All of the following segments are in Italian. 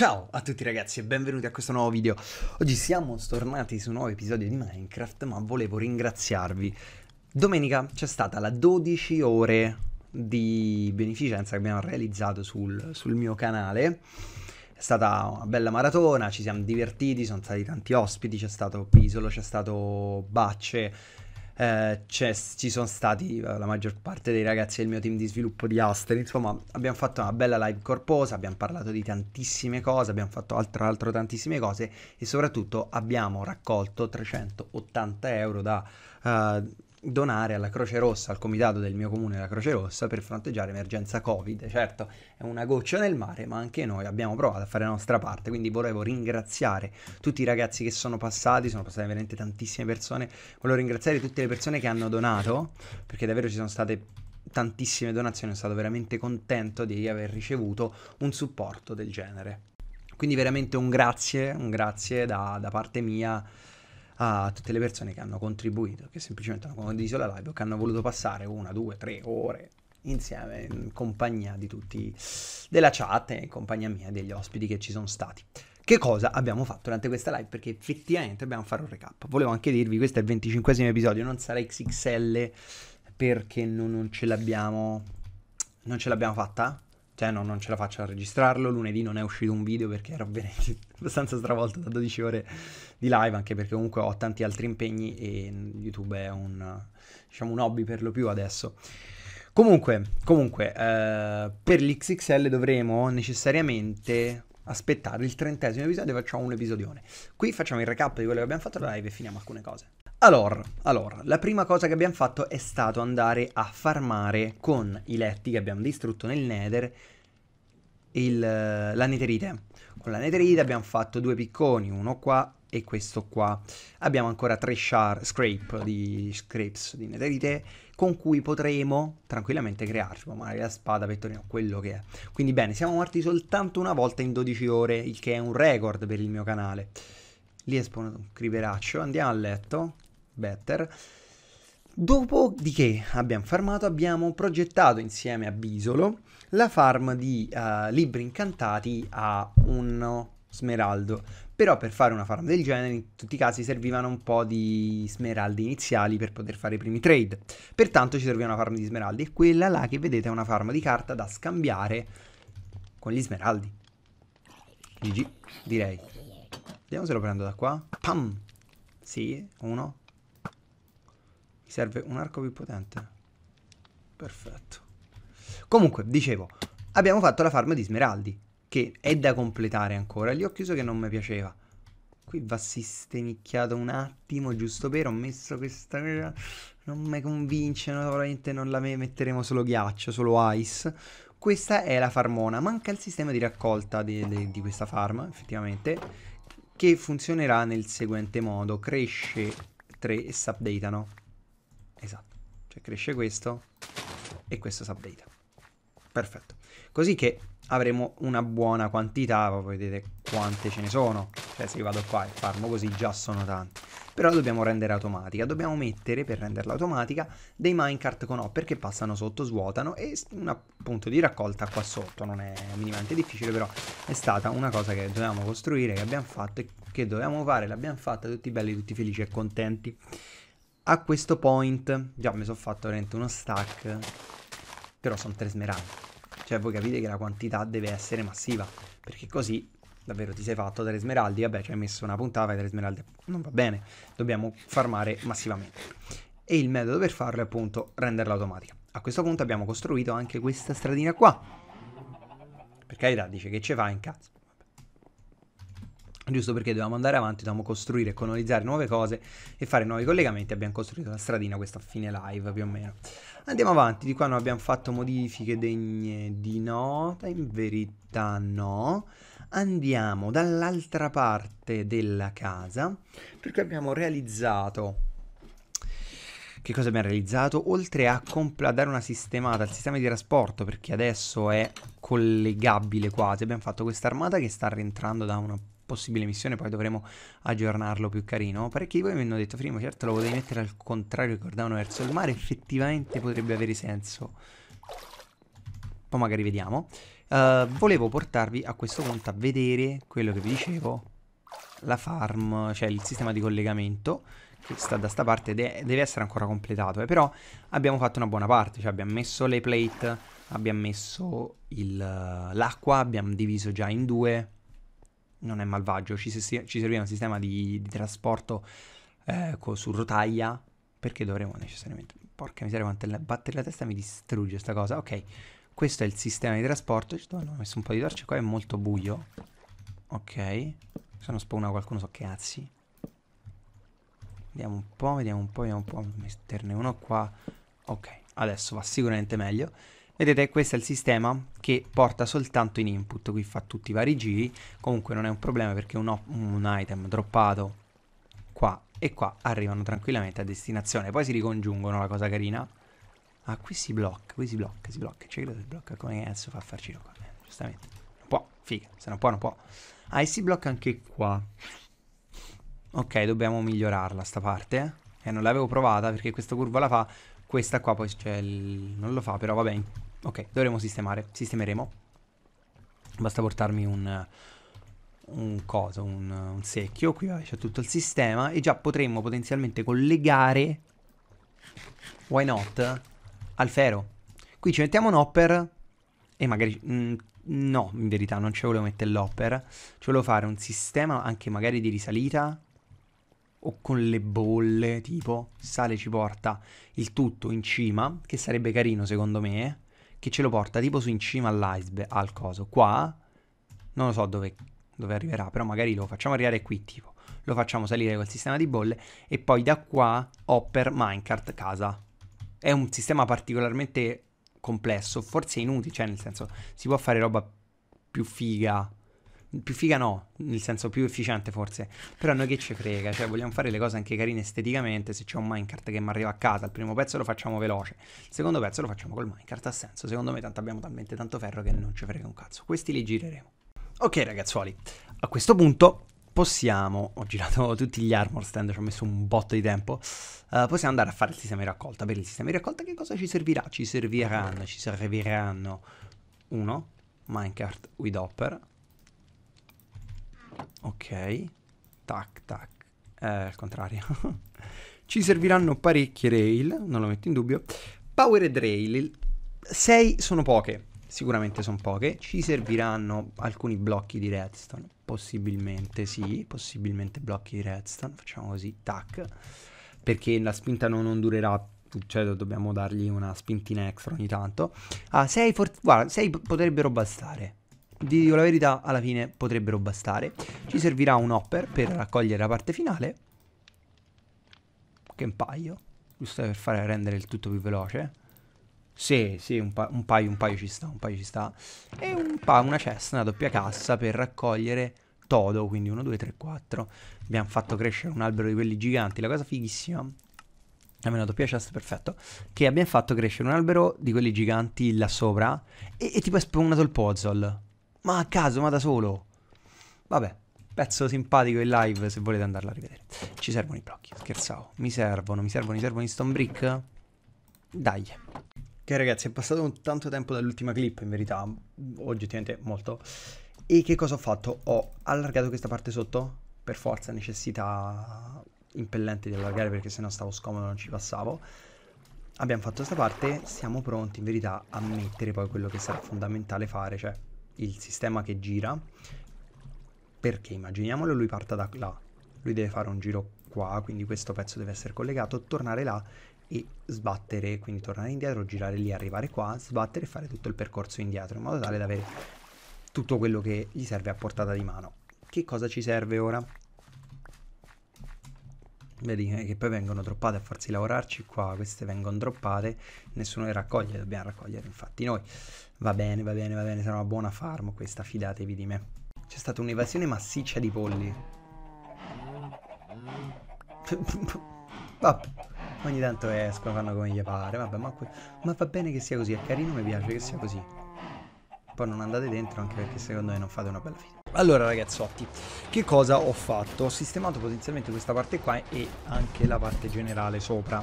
Ciao a tutti ragazzi e benvenuti a questo nuovo video. Oggi siamo tornati su un nuovo episodio di Minecraft, ma volevo ringraziarvi. Domenica c'è stata la 12 ore di beneficenza che abbiamo realizzato sul, sul mio canale. È stata una bella maratona, ci siamo divertiti, sono stati tanti ospiti, c'è stato Pisolo, c'è stato Bacce, eh, ci sono stati eh, la maggior parte dei ragazzi del mio team di sviluppo di Aster, insomma abbiamo fatto una bella live corposa, abbiamo parlato di tantissime cose, abbiamo fatto altro, altro tantissime cose e soprattutto abbiamo raccolto 380 euro da... Uh, donare alla Croce Rossa, al comitato del mio comune della Croce Rossa per fronteggiare l'emergenza Covid. Certo, è una goccia nel mare, ma anche noi abbiamo provato a fare la nostra parte, quindi volevo ringraziare tutti i ragazzi che sono passati, sono passate veramente tantissime persone. Volevo ringraziare tutte le persone che hanno donato, perché davvero ci sono state tantissime donazioni, sono stato veramente contento di aver ricevuto un supporto del genere. Quindi veramente un grazie, un grazie da, da parte mia a tutte le persone che hanno contribuito, che semplicemente hanno condiviso la live o che hanno voluto passare una, due, tre ore insieme in compagnia di tutti della chat e in compagnia mia degli ospiti che ci sono stati. Che cosa abbiamo fatto durante questa live? Perché effettivamente dobbiamo fare un recap. Volevo anche dirvi, questo è il 25 episodio, non sarà XXL perché non, non ce l'abbiamo non ce l'abbiamo fatta cioè no, non ce la faccio a registrarlo, lunedì non è uscito un video perché ero abbastanza stravolto da 12 ore di live, anche perché comunque ho tanti altri impegni e YouTube è un, diciamo, un hobby per lo più adesso. Comunque, comunque eh, per l'XXL dovremo necessariamente aspettare il trentesimo episodio e facciamo un episodione. Qui facciamo il recap di quello che abbiamo fatto live e finiamo alcune cose. Allora, allora, la prima cosa che abbiamo fatto è stato andare a farmare con i letti che abbiamo distrutto nel nether il, la netherite. Con la netherite abbiamo fatto due picconi, uno qua e questo qua. Abbiamo ancora tre shard, scrape di scrapes di netherite con cui potremo tranquillamente crearci, magari la spada, pettorino, quello che è. Quindi bene, siamo morti soltanto una volta in 12 ore, il che è un record per il mio canale. Lì è spawnato un criveraccio, andiamo a letto. Better. Dopodiché abbiamo farmato, abbiamo progettato insieme a Bisolo la farm di uh, libri incantati a un smeraldo. Però per fare una farm del genere in tutti i casi servivano un po' di smeraldi iniziali per poter fare i primi trade. Pertanto ci serviva una farm di smeraldi e quella là che vedete è una farm di carta da scambiare con gli smeraldi. GG, direi. Vediamo se lo prendo da qua. Pam! Sì, uno, mi serve un arco più potente. Perfetto. Comunque, dicevo, abbiamo fatto la farm di smeraldi, che è da completare ancora. Lì ho chiuso che non mi piaceva. Qui va sistemicchiato un attimo, giusto per, ho messo questa... Non mi convince, no, probabilmente non la metteremo solo ghiaccio, solo ice. Questa è la farmona, manca il sistema di raccolta di, di, di questa farm, effettivamente, che funzionerà nel seguente modo. Cresce 3 e si updatano. Esatto. Cioè cresce questo e questo si update. Perfetto. Così che avremo una buona quantità, vedete quante ce ne sono. Cioè se io vado qua e farmo così già sono tanti. Però dobbiamo rendere automatica, dobbiamo mettere per renderla automatica dei minecart con O perché passano sotto, svuotano e un punto di raccolta qua sotto, non è minimamente difficile però è stata una cosa che dovevamo costruire, che abbiamo fatto e che dovevamo fare, l'abbiamo fatta tutti belli, tutti felici e contenti a questo point già mi sono fatto veramente uno stack però sono tre smeraldi cioè voi capite che la quantità deve essere massiva perché così davvero ti sei fatto tre smeraldi vabbè ci cioè hai messo una puntata e tre smeraldi non va bene dobbiamo farmare massivamente e il metodo per farlo è appunto renderla automatica a questo punto abbiamo costruito anche questa stradina qua per carità dice che ce fa in cazzo giusto perché dovevamo andare avanti, dovevamo costruire, e colonizzare nuove cose e fare nuovi collegamenti. Abbiamo costruito la stradina questa fine live più o meno. Andiamo avanti, di qua non abbiamo fatto modifiche degne di nota, in verità no. Andiamo dall'altra parte della casa perché abbiamo realizzato... Che cosa abbiamo realizzato? Oltre a, a dare una sistemata al sistema di trasporto, perché adesso è collegabile quasi, abbiamo fatto questa armata che sta rientrando da una possibile missione, poi dovremo aggiornarlo più carino. Parecchi di voi mi hanno detto, prima, certo lo potevi mettere al contrario, guardavano verso il mare, effettivamente potrebbe avere senso. Poi magari vediamo. Uh, volevo portarvi a questo punto a vedere quello che vi dicevo, la farm, cioè il sistema di collegamento che sta da sta parte de deve essere ancora completato, eh, però abbiamo fatto una buona parte, cioè abbiamo messo le plate, abbiamo messo l'acqua, abbiamo diviso già in due, non è malvagio, ci, ci serviva un sistema di, di trasporto eh, su rotaia perché dovremmo necessariamente... Porca miseria, quante batterie la testa mi distrugge questa cosa. Ok, questo è il sistema di trasporto. Ci hanno messo un po' di torce qua, è molto buio. Ok, se non spawna qualcuno so che azzi. Vediamo un po', vediamo un po', vediamo un po'. Metterne uno qua. Ok, adesso va sicuramente meglio. Vedete questo è il sistema che porta soltanto in input, qui fa tutti i vari giri, comunque non è un problema perché un, un item droppato qua e qua arrivano tranquillamente a destinazione, poi si ricongiungono la cosa carina. Ah qui si blocca, qui si blocca, si blocca, c'è quello si blocca, come adesso fa a farci giro qua, eh, giustamente. Non può, figa, se non può non può. Ah e si blocca anche qua. Ok, dobbiamo migliorarla sta parte, eh, eh non l'avevo provata perché questa curva la fa, questa qua poi cioè, non lo fa, però vabbè, Ok, dovremo sistemare. Sistemeremo. Basta portarmi un... Un coso, un, un secchio. Qui c'è tutto il sistema. E già potremmo potenzialmente collegare... Why not? Al ferro. Qui ci mettiamo un hopper. E magari... Mh, mm, no, in verità non ci volevo mettere l'hopper. Ci volevo fare un sistema anche magari di risalita o con le bolle, tipo, sale ci porta il tutto in cima, che sarebbe carino secondo me, che ce lo porta tipo su in cima all'iceberg, al coso, qua, non lo so dove, dove arriverà, però magari lo facciamo arrivare qui tipo, lo facciamo salire col sistema di bolle e poi da qua ho per Minecart casa. È un sistema particolarmente complesso, forse inutile, cioè nel senso si può fare roba più figa, più figa no, nel senso più efficiente forse, però noi che ci frega, cioè vogliamo fare le cose anche carine esteticamente, se c'è un minecart che mi arriva a casa, il primo pezzo lo facciamo veloce, il secondo pezzo lo facciamo col minecart, ha senso, secondo me tanto abbiamo talmente tanto ferro che non ci frega un cazzo, questi li gireremo. Ok ragazzuoli, a questo punto possiamo, ho girato tutti gli armor stand, ci ho messo un botto di tempo, uh, possiamo andare a fare il sistema di raccolta, per il sistema di raccolta che cosa ci servirà? Ci serviranno, ci serviranno uno, minecart with hopper, Ok, tac, tac, eh, al contrario. Ci serviranno parecchie rail, non lo metto in dubbio. Powered rail, 6 sono poche, sicuramente sono poche. Ci serviranno alcuni blocchi di redstone, possibilmente sì, possibilmente blocchi di redstone. Facciamo così, tac, perché la spinta non, non durerà cioè dobbiamo dargli una spintina extra ogni tanto. Ah, 6 6 potrebbero bastare. Vi dico la verità, alla fine potrebbero bastare. Ci servirà un hopper per raccogliere la parte finale. Che un paio. Giusto per fare rendere il tutto più veloce. Sì, sì, un, pa un, paio, un paio ci sta, un paio ci sta. E un una cesta, una doppia cassa per raccogliere todo, quindi 1, 2, 3, 4. Abbiamo fatto crescere un albero di quelli giganti, la cosa fighissima. Almeno doppia cesta, perfetto. Che abbiamo fatto crescere un albero di quelli giganti là sopra e, e tipo è spawnato il puzzle. Ma a caso, ma da solo. Vabbè, pezzo simpatico in live se volete andarla a rivedere. Ci servono i blocchi, scherzavo. Mi servono, mi servono, mi servono i stone brick. Dai. Ok ragazzi, è passato un tanto tempo dall'ultima clip in verità, oggettivamente molto. E che cosa ho fatto? Ho allargato questa parte sotto, per forza necessità impellente di allargare perché sennò stavo scomodo, non ci passavo. Abbiamo fatto questa parte, siamo pronti in verità a mettere poi quello che sarà fondamentale fare, cioè il sistema che gira, perché immaginiamolo lui parta da là, lui deve fare un giro qua, quindi questo pezzo deve essere collegato, tornare là e sbattere, quindi tornare indietro, girare lì, arrivare qua, sbattere e fare tutto il percorso indietro, in modo tale da avere tutto quello che gli serve a portata di mano. Che cosa ci serve ora? Vedi eh, che poi vengono droppate a farsi lavorarci qua, queste vengono droppate, nessuno le raccoglie, dobbiamo raccogliere infatti noi. Va bene, va bene, va bene, sarà una buona farm questa, fidatevi di me. C'è stata un'evasione massiccia di polli. Vabbè, ogni tanto escono, fanno come gli pare, vabbè, ma, ma va bene che sia così, è carino, mi piace che sia così. Poi non andate dentro anche perché secondo me non fate una bella fine. Allora ragazzotti, che cosa ho fatto? Ho sistemato potenzialmente questa parte qua e anche la parte generale sopra.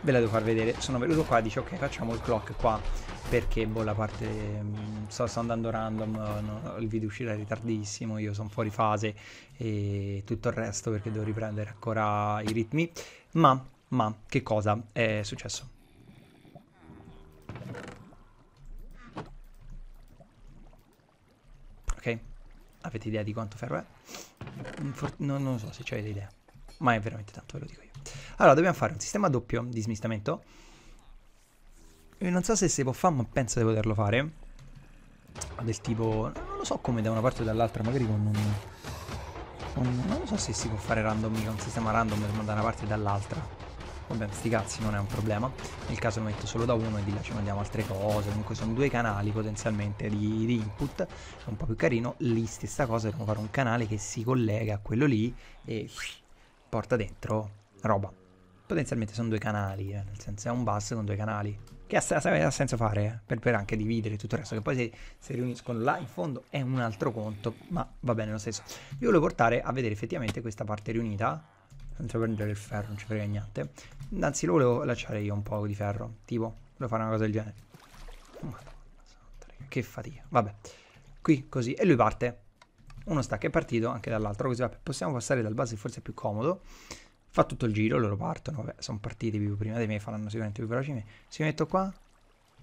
Ve la devo far vedere. Sono venuto qua e dice ok facciamo il clock qua perché boh la parte mh, mm, sto, sto, andando random no, il video uscirà ritardissimo io sono fuori fase e tutto il resto perché devo riprendere ancora i ritmi ma ma che cosa è successo ok Avete idea di quanto ferro è? Mm, for non, non so se avete idea, ma è veramente tanto, ve lo dico io. Allora, dobbiamo fare un sistema doppio di smistamento. non so se si può fare, ma penso di poterlo fare. Del tipo, non lo so come da una parte o dall'altra, magari con un... Con, non lo so se si può fare randomica, un sistema random da una parte e dall'altra. Vabbè, sti cazzi non è un problema. Nel caso lo metto solo da uno e di là ci mandiamo altre cose. Comunque sono due canali potenzialmente di, di input. È un po' più carino. Lì stessa cosa, dobbiamo fare un canale che si collega a quello lì e porta dentro roba. Potenzialmente sono due canali, eh. nel senso è un bus con due canali. Che ha, ha senso fare, eh. per, per, anche dividere tutto il resto. Che poi se, se riuniscono là in fondo è un altro conto, ma va bene lo stesso. Io volevo portare a vedere effettivamente questa parte riunita non devo prendere il ferro, non ci frega niente. Anzi, lo volevo lasciare io un po' di ferro, tipo, volevo fare una cosa del genere. Madonna che fatica. Vabbè, qui così, e lui parte. Uno stack è partito anche dall'altro, così vabbè, possiamo passare dal base, forse è più comodo. Fa tutto il giro, loro partono, vabbè, sono partiti più prima di me, faranno sicuramente più veloci me. Si metto qua?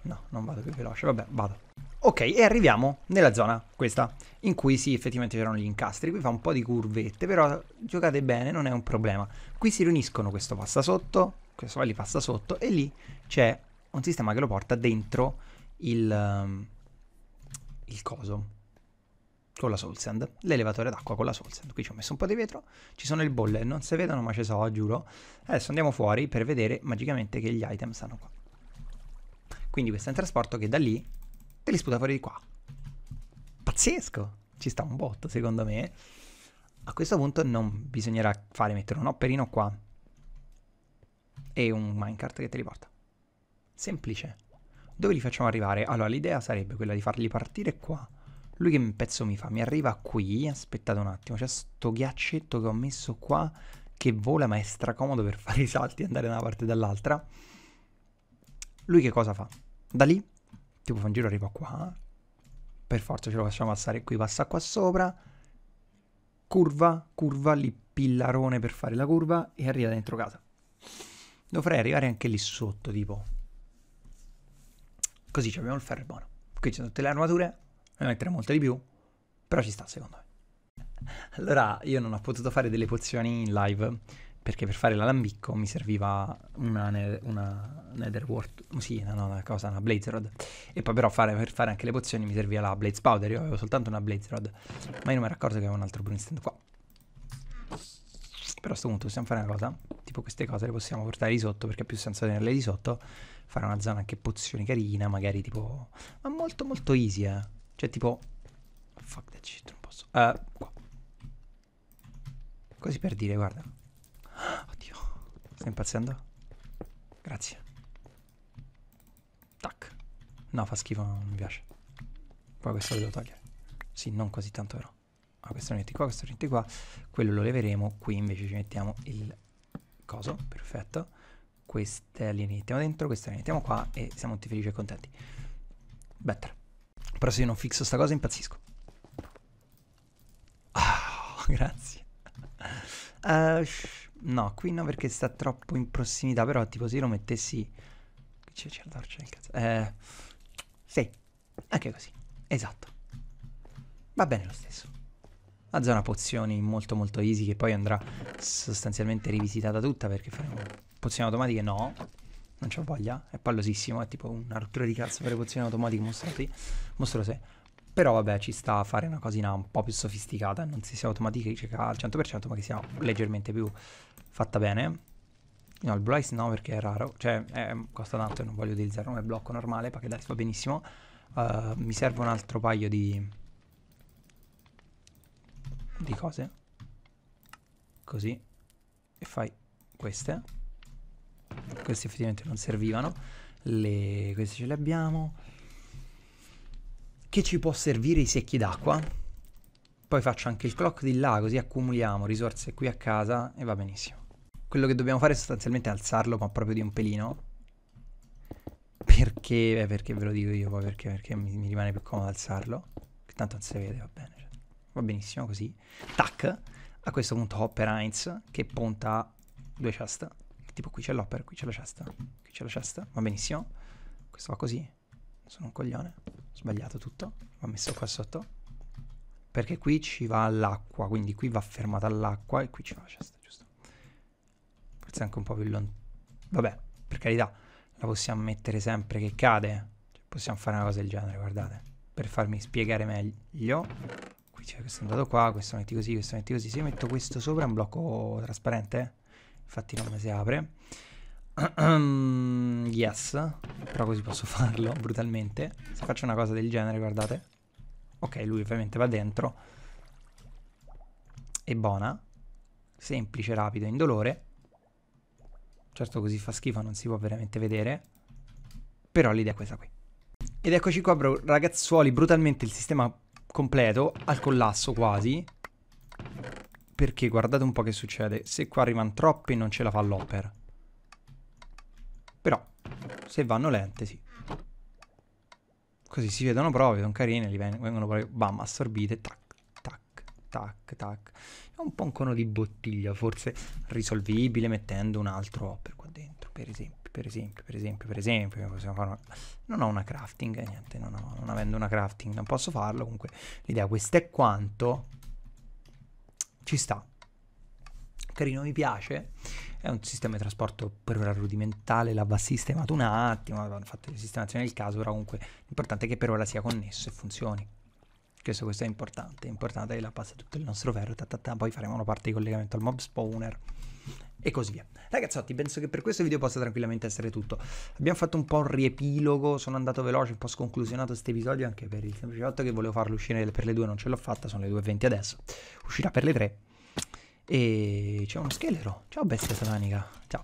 No, non vado più veloce, vabbè, vado. Ok, e arriviamo nella zona questa, in cui sì, effettivamente c'erano gli incastri. Qui fa un po' di curvette, però giocate bene, non è un problema. Qui si riuniscono, questo passa sotto, questo va lì passa sotto, e lì c'è un sistema che lo porta dentro il, ehm, il coso con la Soul Sand, l'elevatore d'acqua con la Soul Sand. Qui ci ho messo un po' di vetro, ci sono le bolle, non si vedono ma ce so, giuro. Adesso andiamo fuori per vedere magicamente che gli item stanno qua. Quindi questo è un trasporto che da lì li sputa fuori di qua. Pazzesco! Ci sta un botto, secondo me. A questo punto non bisognerà fare mettere un hopperino qua e un minecart che te li porta. Semplice. Dove li facciamo arrivare? Allora, l'idea sarebbe quella di farli partire qua. Lui che pezzo mi fa? Mi arriva qui, aspettate un attimo, c'è sto ghiaccetto che ho messo qua che vola ma è stracomodo per fare i salti e andare da una parte e dall'altra. Lui che cosa fa? Da lì tipo fa un giro arriva qua, per forza ce lo facciamo passare qui, passa qua sopra, curva, curva, lì pillarone per fare la curva e arriva dentro casa. Dovrei arrivare anche lì sotto, tipo. Così abbiamo il ferro buono. Qui ci sono tutte le armature, ne metteremo molte di più, però ci sta secondo me. Allora, io non ho potuto fare delle pozioni in live perché per fare l'alambicco mi serviva una, ne- una Netherworld, sì, no, una cosa, una Blaze Rod. E poi però fare, per fare anche le pozioni mi serviva la Blaze Powder, io avevo soltanto una Blaze Rod, ma io non mi ero accorto che avevo un altro Brunstand qua. Però a questo punto possiamo fare una cosa, tipo queste cose le possiamo portare di sotto perché ha più senso tenerle di sotto, fare una zona anche pozioni carina, magari tipo... Ma molto molto easy, eh. Cioè tipo... Fuck that shit, non posso... Uh, qua. Così per dire, guarda. Sto impazzendo? Grazie. Tac. No, fa schifo, non mi piace. Poi questo lo devo togliere. Sì, non così tanto però. Ma ah, questo lo metti qua, questo lo metti qua. Quello lo leveremo. Qui invece ci mettiamo il coso. Perfetto. Queste le mettiamo dentro, queste le mettiamo qua e siamo tutti felici e contenti. Better. Però se io non fixo sta cosa impazzisco. Ah, oh, grazie. Uh, No, qui no perché sta troppo in prossimità, però tipo se io lo mettessi... C'è, c'è la torcia cazzo. Eh, sì, anche così. Esatto. Va bene lo stesso. La zona pozioni molto molto easy che poi andrà sostanzialmente rivisitata tutta perché faremo pozioni automatiche no. Non c'ho voglia, è pallosissimo, è tipo una rottura di cazzo fare pozioni automatiche mostrati. Mostro se. Però vabbè, ci sta a fare una cosina un po' più sofisticata, non si sia automatica al 100%, ma che sia leggermente più fatta bene. No, il Bryce no, perché è raro, cioè eh, costa tanto e non voglio utilizzarlo come blocco normale, perché dai, va benissimo. Uh, mi serve un altro paio di... di cose. Così. E fai queste. Queste effettivamente non servivano. Le... queste ce le abbiamo che ci può servire i secchi d'acqua. Poi faccio anche il clock di là, così accumuliamo risorse qui a casa e va benissimo. Quello che dobbiamo fare è sostanzialmente alzarlo, ma proprio di un pelino. Perché? Eh, perché ve lo dico io poi, perché, perché mi, mi, rimane più comodo alzarlo. Che tanto non si vede, va bene. Va benissimo così. Tac! A questo punto Hopper Heinz, che punta a due chest. Tipo qui c'è l'Hopper, qui c'è la chest, qui c'è la chest. Va benissimo. Questo va così. Sono un coglione sbagliato tutto, va messo qua sotto, perché qui ci va l'acqua, quindi qui va fermata all'acqua e qui ci va la cesta, giusto? Forse anche un po' più lontano. Vabbè, per carità, la possiamo mettere sempre che cade, cioè, possiamo fare una cosa del genere, guardate, per farmi spiegare meglio. Qui c'è questo andato qua, questo metti così, questo metti così, se io metto questo sopra è un blocco trasparente, eh. infatti non mi si apre. yes, però così posso farlo brutalmente. Se faccio una cosa del genere, guardate. Ok, lui ovviamente va dentro. È buona. Semplice, rapido, indolore. Certo così fa schifo, non si può veramente vedere. Però l'idea è questa qui. Ed eccoci qua, ragazzuoli, brutalmente il sistema completo, al collasso quasi. Perché guardate un po' che succede. Se qua arrivano troppi non ce la fa l'opera. Però, se vanno lente, sì. Così si vedono proprio, sono carine, li vengono proprio, bam, assorbite, tac, tac, tac, tac. È un po' un cono di bottiglia, forse risolvibile mettendo un altro hopper qua dentro, per esempio per esempio, per esempio, per esempio, possiamo fare una... non ho una crafting, eh, niente, non, ho, non, avendo una crafting non posso farlo, comunque l'idea questa è quanto, ci sta, carino, mi piace, è un sistema di trasporto per ora rudimentale, l'aveva sistemato un attimo, avevano fatto le sistemazioni del caso, però comunque l'importante è che per ora sia connesso e funzioni. Questo, questo è importante, è importante che la passa tutto il nostro ferro, ta ta ta, poi faremo una parte di collegamento al mob spawner e così via. Ragazzotti, penso che per questo video possa tranquillamente essere tutto. Abbiamo fatto un po' un riepilogo, sono andato veloce, un po' sconclusionato questo episodio anche per il semplice fatto che volevo farlo uscire per le 2, non ce l'ho fatta, sono le 2.20 adesso. Uscirà per le 3 e c'è uno scheletro. Ciao bestia satanica. Ciao.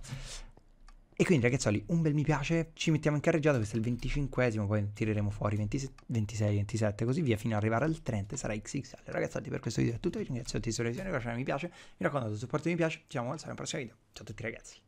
E quindi ragazzoli, un bel mi piace, ci mettiamo in carreggiata, questo è il 25esimo, poi tireremo fuori 20, 26, 27, così via, fino ad arrivare al 30, sarà XXL. Ragazzotti, per questo video è tutto, vi ringrazio tutti per la visione, lasciate mi piace, mi raccomando, supporto mi piace, ci vediamo al prossimo video. Ciao a tutti ragazzi.